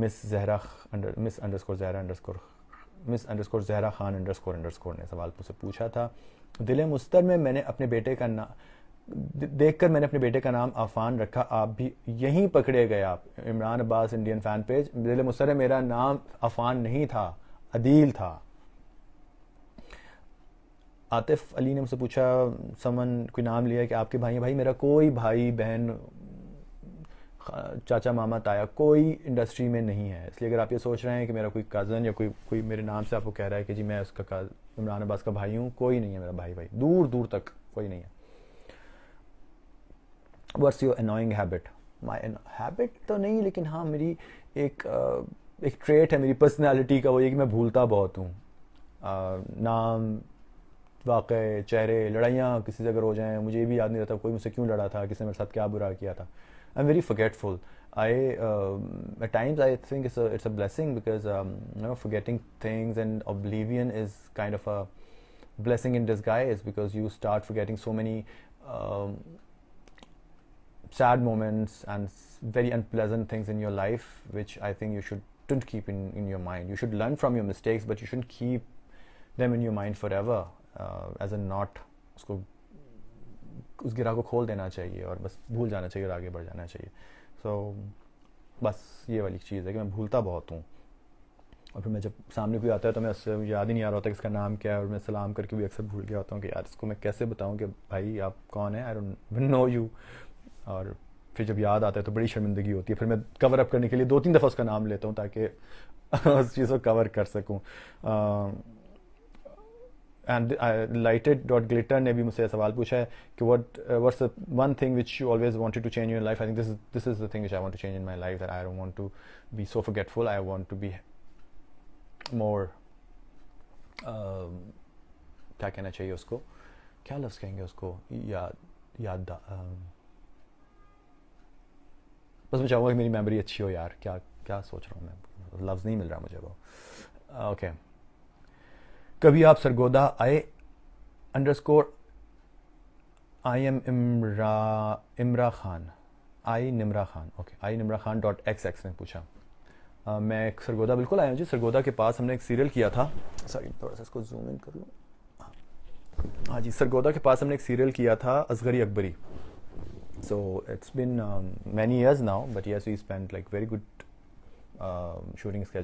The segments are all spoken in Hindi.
Miss Zahra under miss underscore Zahra underscore miss underscore Zahra Khan underscore underscore ने सवाल मुझसे पूछा था दिले मुस्तर में मैंने अपने बेटे का नाम देखकर मैंने अपने बेटे का नाम आफान रखा आप भी यहीं पकड़े गए आप Imran Abbas Indian fan page Dil-e Muztar में मेरा नाम आफान नहीं था अदील था आतिफ अली ने मुझसे पूछा समन कोई नाम लिया कि आपके भाई भाई मेरा कोई भाई बहन चाचा मामा ताया कोई इंडस्ट्री में नहीं है इसलिए अगर आप ये सोच रहे हैं कि मेरा कोई कज़न या कोई कोई मेरे नाम से आपको कह रहा है कि जी मैं उसका इमरान अब्बास का भाई हूँ कोई नहीं है मेरा भाई भाई दूर दूर तक कोई नहीं है worse your annoying habit my habit तो नहीं लेकिन हाँ मेरी एक एक ट्रेट है मेरी पर्सनैलिटी का वो ये कि मैं भूलता बहुत हूँ नाम वाक़ चेहरे लड़ाइयाँ किसी से अगर हो जाएँ मुझे ये भी याद नहीं रहता कोई मुझसे क्यों लड़ा था किसने मेरे साथ क्या बुरा किया था I'm very forgetful. I um, at times I think it's a it's a blessing because um, you know forgetting things and oblivion is kind of a blessing in disguise because you start forgetting so many um, sad moments and very unpleasant things in your life, which I think you shouldn't keep in, in your mind. You should learn from your mistakes, but you shouldn't keep them in your mind forever uh, as a not उस गिरा को खोल देना चाहिए और बस भूल जाना चाहिए और आगे बढ़ जाना चाहिए सो so, बस ये वाली चीज़ है कि मैं भूलता बहुत हूँ और फिर मैं जब सामने कोई आता है तो मैं उससे याद ही नहीं आ रहा होता कि इसका नाम क्या है और मैं सलाम करके भी अक्सर भूल गया होता हूँ कि यार इसको मैं कैसे बताऊँ कि भाई आप कौन है आई डोंट नो यू और फिर जब याद आता है तो बड़ी शर्मिंदगी होती है फिर मैं कवर अप करने के लिए दो तीन दफ़ा उसका नाम लेता हूँ ताकि उस चीज़ को कवर कर सकूँ एंड लाइटेड डॉट ग्लिटर ने भी मुझसे सवाल पूछा है कि what what's one thing which you always wanted to change your life I think this this is the thing which I want to change in my life I I want to be so forgetful I want to be more क्या कहना चाहिए उसको क्या लफ्ज़ कहेंगे उसको याद याद um, बस मैं चाहूँगा कि मेरी मेमोरी अच्छी हो यार क्या क्या सोच रहा हूँ मैं लफ्ज़ नहीं मिल रहा मुझे वो ओके uh, okay. कभी आप सरगोदा आए underscore I am Nimra Nimra Khan I Nimra Khan okay I Nimra Khan dot X X ने पूछा आ, मैं सरगोदा बिल्कुल आया हूँ जी सरगोदा के पास हमने एक सीरियल किया था सॉरी थोड़ा सा इसको जूम इन कर लूँ हाँ जी सरगोदा के पास हमने एक सीरियल किया था Asghari Akbari so it's been many years now but yes we spend like very good shooting um,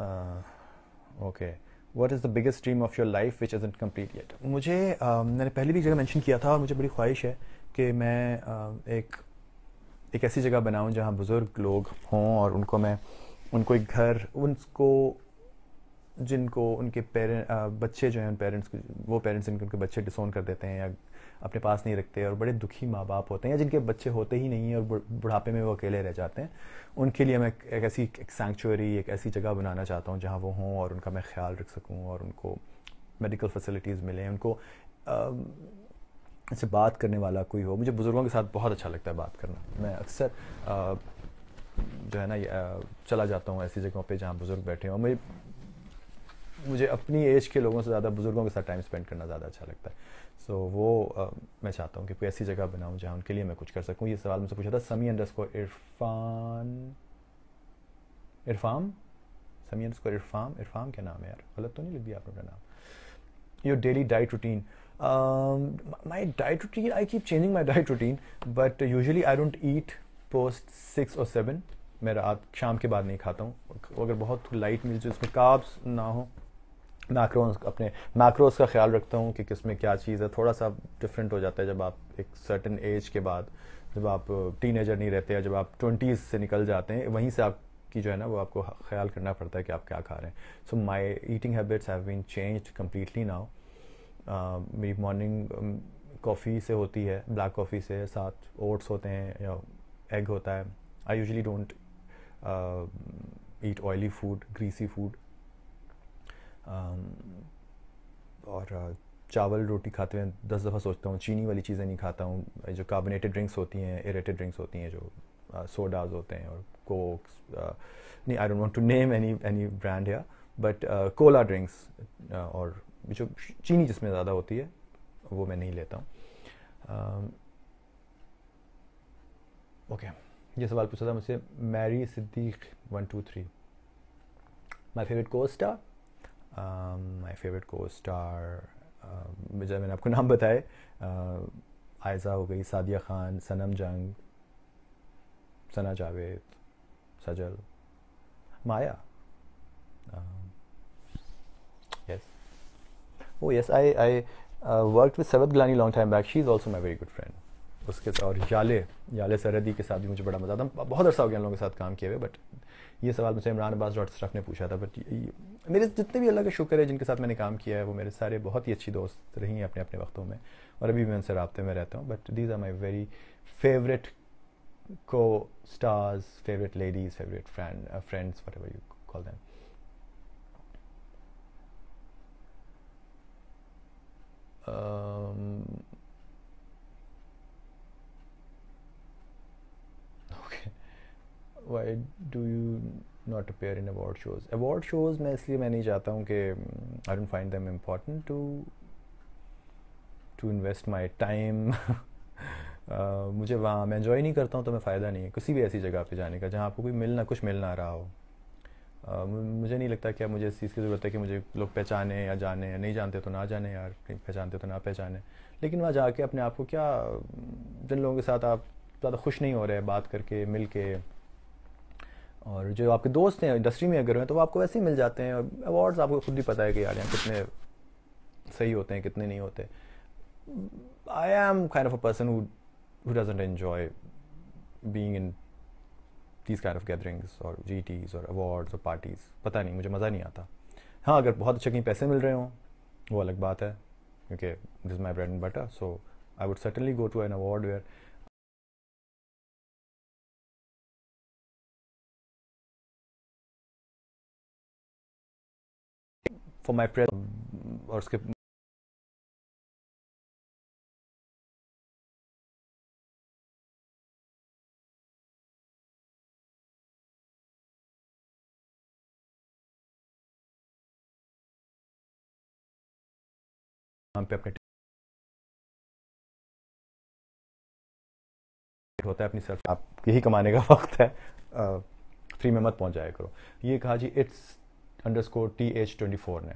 okay uh, um, okay what is the biggest dream of your life which is incomplete yet मुझे मैंने पहले भी जगह मैंशन किया था और मुझे बड़ी ख्वाहिश है कि मैं एक एक ऐसी जगह बनाऊँ जहाँ बुज़ुर्ग लोग हों और उनको मैं उनको एक घर उनको जिनको उनके पेरेंट बच्चे जो हैं उन पेरेंट्स वो पेरेंट्स जिनके उनके बच्चे डिसोन कर देते हैं या अपने पास नहीं रखते और बड़े दुखी माँ बाप होते हैं या जिनके बच्चे होते ही नहीं हैं और बुढ़ापे में वो अकेले रह जाते हैं उनके लिए मैं एक ऐसी एक सेंचुरी एक ऐसी जगह बनाना चाहता हूँ जहाँ वो हों और उनका मैं ख्याल रख सकूँ और उनको मेडिकल फैसिलिटीज़ मिलें उनको से बात करने वाला कोई हो मुझे बुज़ुर्गों के साथ बहुत अच्छा लगता है बात करना मैं अक्सर जो है ना चला जाता हूँ ऐसी जगहों पे जहाँ बुज़ुर्ग बैठे हों मुझे मुझे अपनी एज के लोगों से ज़्यादा बुज़ुर्गों के साथ टाइम स्पेंड करना ज़्यादा अच्छा लगता है सो so, वो uh, मैं चाहता हूँ कि कोई ऐसी जगह बनाऊँ जहाँ उनके लिए मैं कुछ कर सकूँ ये सवाल मुझसे पूछा था समी अंडर स्कोर इरफान इरफाम समी अंडर स्कोर इरफाम इरफाम क्या नाम है यार गलत तो नहीं लिख दिया आपने नाम your daily diet routine my diet routine I keep changing my diet routine but usually I don't eat post six और सेवन मैं रात शाम के बाद नहीं खाता हूँ अगर बहुत लाइट मिल जो उसमें काब्स ना हो मैक्रोस अपने मैक्रोस का ख्याल रखता हूँ कि किस में क्या चीज़ है थोड़ा सा डिफरेंट हो जाता है जब आप एक सर्टन एज के बाद जब आप टीनेजर नहीं रहते हैं जब आप ट्वेंटीज़ से निकल जाते हैं वहीं से आप की जो है ना वो आपको ख्याल करना पड़ता है कि आप क्या खा रहे हैं so my eating habits have been change completely now मेरी मॉर्निंग कॉफ़ी um, से होती है ब्लैक कॉफ़ी से साथ ओट्स होते हैं या एग होता है I usually don't eat oily food greasy food और चावल रोटी खाते हुए दस दफ़ा सोचता हूँ चीनी वाली चीज़ें नहीं खाता हूँ जो कार्बोनेटेड ड्रिंक्स होती हैं एरेटेड ड्रिंक्स होती हैं जो सोडाज होते हैं और कोक्स नहीं I don't want to name any any brand या बट कोला ड्रिंक्स और जो चीनी जिसमें ज़्यादा होती है वो मैं नहीं लेता हूँ ओके uh, okay. ये सवाल पूछा था मुझसे Mary Siddiq one two three my favourite co-star my favourite co-star जब मैंने आपको नाम बताए uh, आयजा हो गई Sadia Khan Sanam Jung Sana Javed Sajal Maya yes oh yes I I work with Sarwat Gilani long time back she is also my very good friend उसके साथ और याले याले सरदी के साथ भी मुझे बड़ा मज़ा आता बहुत अरसा हो गया लोगों के साथ काम किए हुए बट ये सवाल मुझे इमरान अब्बास डॉट स्टाफ ने पूछा था बट मेरे जितने भी अल्लाह का शुक्र है जिनके साथ मैंने काम किया है वो मेरे सारे बहुत ही अच्छी दोस्त रही हैं अपने अपने वक्तों में और अभी मैं उनसे रबते में रहता हूँ but these are my very favourite को stars favourite ladies favourite friend friends whatever you call them um, why do you not appear in award shows award shows मैं इसलिए मैं नहीं चाहता हूँ कि I don't find them important to to invest my time मुझे वहाँ मैं इन्जॉय नहीं करता हूँ तो मैं फ़ायदा नहीं है किसी भी ऐसी जगह पर जाने का जहाँ आपको कोई मिलना कुछ मिल ना रहा हो uh, मुझे नहीं लगता कि मुझे इस चीज़ की ज़रूरत है कि मुझे लोग पहचाने या जाने या नहीं जानते तो ना जाने यार नहीं पहचानते तो ना पहचाने लेकिन वहाँ जाके अपने आप को क्या जिन लोगों के साथ आप ज़्यादा खुश नहीं हो रहे बात करके मिल के और जो आपके दोस्त हैं इंडस्ट्री में अगर हैं तो वो आपको वैसे ही मिल जाते हैं और अवार्ड्स आपको खुद ही पता है कि यार यहाँ कितने सही होते हैं कितने नहीं होते I am kind of a person who doesn't enjoy being in these kind of gatherings और जी टीज और अवार्ड्स और पार्टीज़ पता नहीं मुझे मज़ा नहीं आता हाँ अगर बहुत अच्छे कहीं पैसे मिल रहे हों वो अलग बात है क्योंकि this my bread and butter so I would certainly go to an award where for my prayer और उसके अपने होता है अपनी सेल्फ आप यही कमाने का वक्त है फ्री में मत पहुंचाया करो ये कहा जी it's underscore T H twenty four ने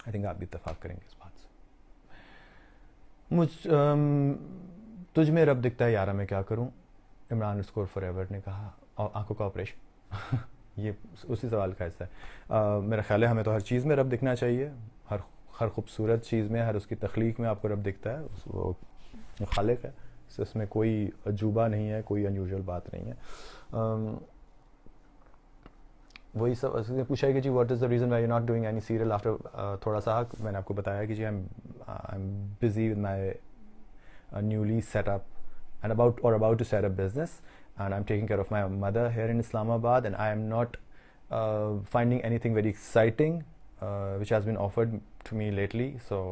आई थिंक आप भी इतफाक करेंगे इस बात से मुझ तुझ में रब दिखता है यारा मैं क्या करूँ इमरान स्कोर फॉर एवर ने कहा और आंखों का ऑपरेशन ये उसी सवाल का हिस्सा है uh, मेरा ख्याल है हमें तो हर चीज़ में रब दिखना चाहिए हर हर खूबसूरत चीज़ में हर उसकी तख्लीक में आपको रब दिखता है वो खालिक है इसमें कोई अजूबा नहीं है कोई अनयूजल बात नहीं है um, वही सब उसने पूछा है कि जी what is the reason why you not doing any serial after थोड़ा सा मैंने आपको बताया कि जी I I am busy with my newly setup and about और about to setup business and I am taking care of my mother here in Islamabad and I am not finding anything very exciting which has been offered to me lately so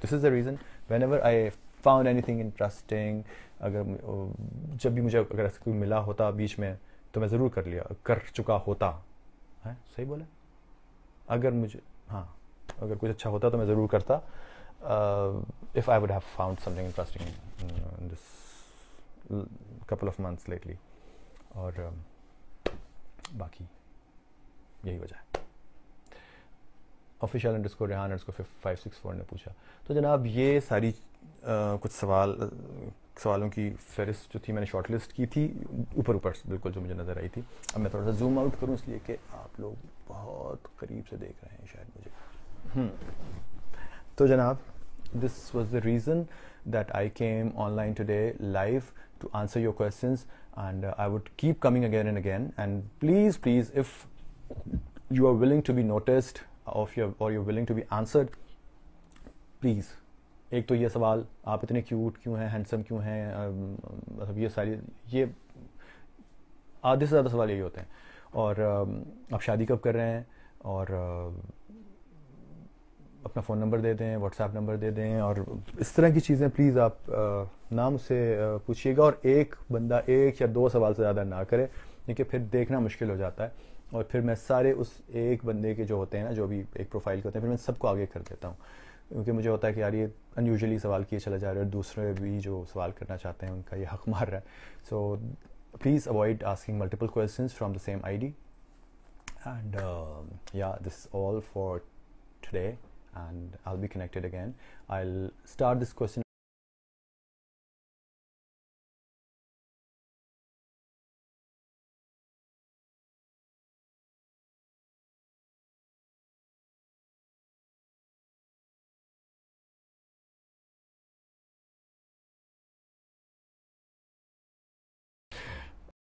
this is the reason when whenever I found anything interesting अगर uh, जब भी मुझे अगर ऐसा कोई मिला होता बीच में तो मैं ज़रूर कर लिया कर चुका होता है सही बोले अगर मुझे हाँ अगर कुछ अच्छा होता तो मैं ज़रूर करता if I would have found something interesting this couple of months lately और uh, बाकी यही वजह है official underscore Rihan underscore five six four ने पूछा तो जनाब ये सारी आ, कुछ सवाल सवालों की फहरिस्त जो थी मैंने शॉर्ट लिस्ट की थी ऊपर ऊपर से बिल्कुल जो मुझे नज़र आई थी अब मैं थोड़ा सा जूम आउट करूँ इसलिए कि आप लोग बहुत करीब से देख रहे हैं शायद मुझे हम्म। तो जनाब this was the reason that I came online today live to answer your question and I would keep coming again and again and please please if you are willing to be noticed of your और you willing to be answered please एक तो ये सवाल आप इतने क्यूट क्यों हैं हैंडसम क्यों हैं um, मतलब ये सारी ये आधे से ज़्यादा सवाल यही होते हैं और um, आप शादी कब कर रहे हैं और uh, अपना फ़ोन नंबर दे दें व्हाट्सएप नंबर दे दें और इस तरह की चीज़ें प्लीज़ आप uh, नाम से uh, पूछिएगा और एक बंदा एक या दो सवाल से ज़्यादा ना करे क्योंकि फिर देखना मुश्किल हो जाता है और फिर मैं सारे उस एक बंदे के जो होते हैं ना जो भी एक प्रोफाइल के होते हैं फिर मैं सबको आगे कर देता हूँ क्योंकि मुझे होता है कि यार ये अनयूजली सवाल किए चला जा रहा है और दूसरे भी जो सवाल करना चाहते हैं उनका ये हक मार रहा है so please avoid asking multiple question from the same I D and yeah this all for today and I be connected again I start this question